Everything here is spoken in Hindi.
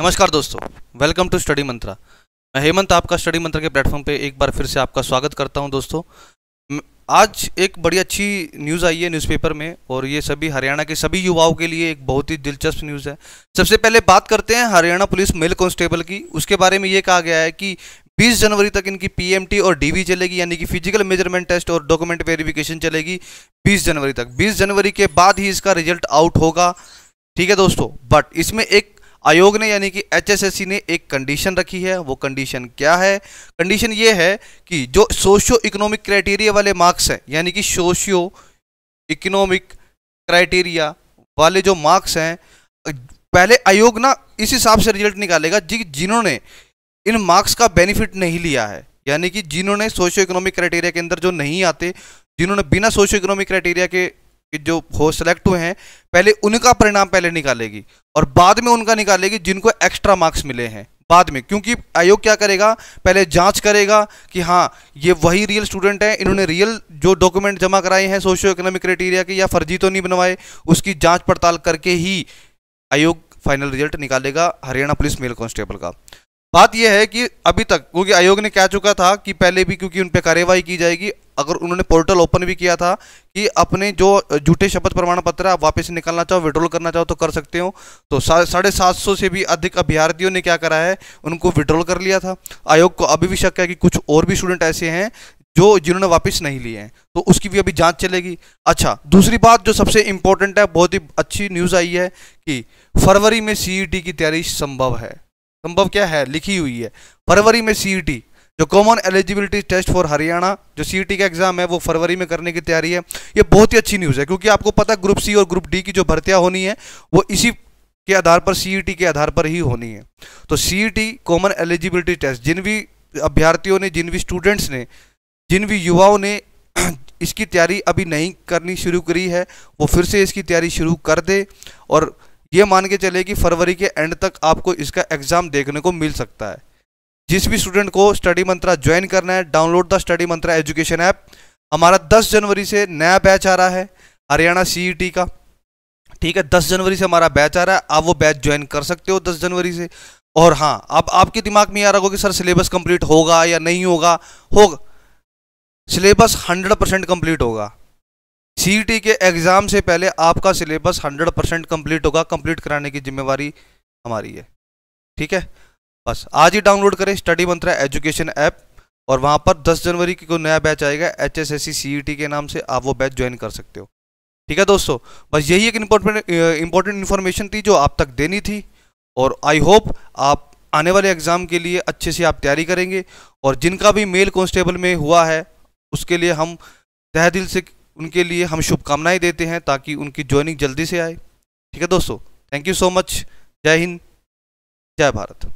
नमस्कार दोस्तों वेलकम टू स्टडी मंत्रा मैं हेमंत आपका स्टडी मंत्रा के प्लेटफॉर्म पे एक बार फिर से आपका स्वागत करता हूं दोस्तों आज एक बड़ी अच्छी न्यूज़ आई है न्यूज़पेपर में और ये सभी हरियाणा के सभी युवाओं के लिए एक बहुत ही दिलचस्प न्यूज़ है सबसे पहले बात करते हैं हरियाणा पुलिस मेल कॉन्स्टेबल की उसके बारे में ये कहा गया है कि 20 जनवरी तक इनकी पीएमटी और डीवी चलेगी यानी कि फिजिकल मेजरमेंट टेस्ट और डॉक्यूमेंट वेरिफिकेशन चलेगी 20 जनवरी तक 20 जनवरी के बाद ही इसका रिजल्ट आउट होगा ठीक है दोस्तों बट इसमें एक आयोग ने यानी कि एचएसएससी ने एक कंडीशन रखी है वो कंडीशन क्या है कंडीशन ये है कि जो सोशियो इकोनॉमिक क्राइटेरिया वाले मार्क्स हैं यानी कि सोशियो इकोनॉमिक क्राइटेरिया वाले जो मार्क्स हैं पहले आयोग ना इस हिसाब से रिजल्ट निकालेगा जी जिन्होंने इन मार्क्स का बेनिफिट नहीं लिया है यानी कि जिन्होंने सोशियो इकोनॉमिक क्राइटेरिया के अंदर जो नहीं आते जिन्होंने बिना सोशियो इकोनॉमिक क्राइटेरिया के कि जो हो सेलेक्ट हुए हैं पहले उनका परिणाम पहले निकालेगी और बाद में उनका निकालेगी जिनको एक्स्ट्रा मार्क्स मिले हैं बाद में क्योंकि आयोग क्या करेगा पहले जांच करेगा कि हाँ ये वही रियल स्टूडेंट हैं इन्होंने रियल जो डॉक्यूमेंट जमा कराए हैं सोशियो इकोनॉमिक क्राइटेरिया के या फर्जी तो नहीं बनवाए उसकी जांच पड़ताल करके ही आयोग फाइनल रिजल्ट निकालेगा हरियाणा पुलिस मेल कांस्टेबल का बात यह है कि अभी तक क्योंकि आयोग ने कह चुका था कि पहले भी क्योंकि उन पर कार्यवाही की जाएगी अगर उन्होंने पोर्टल ओपन भी किया था कि अपने जो झूठे शपथ प्रमाण पत्र आप वापस निकालना चाहो विड्रॉल करना चाहो तो कर सकते हो तो साढ़े सात सौ से भी अधिक अभ्यर्थियों ने क्या करा है उनको विड्रॉल कर लिया था आयोग को अभी भी शक है कि कुछ और भी स्टूडेंट ऐसे हैं जो जिन्होंने वापस नहीं लिए हैं तो उसकी भी अभी जाँच चलेगी अच्छा दूसरी बात जो सबसे इंपॉर्टेंट है बहुत ही अच्छी न्यूज़ आई है कि फरवरी में सी e की तैयारी संभव है संभव क्या है लिखी हुई है फरवरी में सी जो common eligibility test for Haryana जो सी का एग्जाम है वो फरवरी में करने की तैयारी है ये बहुत ही अच्छी न्यूज़ है क्योंकि आपको पता ग्रुप सी और ग्रुप डी की जो भर्तियाँ होनी है वो इसी के आधार पर सी e के आधार पर ही होनी है तो सी कॉमन एलिजिबिलिटी टेस्ट जिन भी अभ्यर्थियों ने जिन भी स्टूडेंट्स ने जिन भी युवाओं ने इसकी तैयारी अभी नहीं करनी शुरू करी है वो फिर से इसकी तैयारी शुरू कर दे और ये मान के चले कि फरवरी के एंड तक आपको इसका एग्ज़ाम देखने को मिल सकता है जिस भी स्टूडेंट को स्टडी मंत्रा ज्वाइन करना है download the Study Mantra education app हमारा 10 जनवरी से नया बैच आ रहा है हरियाणा सीईटी e का ठीक है 10 जनवरी से हमारा बैच आ रहा है आप वो बैच ज्वाइन कर सकते हो 10 जनवरी से और हाँ अब आपके दिमाग में आ रहा होगा कि सर सिलेबस कंप्लीट होगा या नहीं होगा होगा सिलेबस हंड्रेड परसेंट कंप्लीट होगा सीईटी के एग्ज़ाम से पहले आपका सिलेबस हंड्रेड परसेंट कंप्लीट होगा कंप्लीट कराने की जिम्मेवारी हमारी है ठीक है बस आज ही डाउनलोड करें स्टडी मंत्रा एजुकेशन ऐप और वहाँ पर 10 जनवरी की कोई नया बैच आएगा एच एस एस के नाम से आप वो बैच ज्वाइन कर सकते हो ठीक है दोस्तों बस यही एक इम्पोर्टेंट इम्पोर्टेंट इन्फॉर्मेशन थी जो आप तक देनी थी और आई होप आप आने वाले एग्ज़ाम के लिए अच्छे से आप तैयारी करेंगे और जिनका भी मेल कॉन्स्टेबल में हुआ है उसके लिए हम तह दिल से उनके लिए हम शुभकामनाएं देते हैं ताकि उनकी ज्वाइनिंग जल्दी से आए ठीक है दोस्तों थैंक यू सो मच जय हिंद जय भारत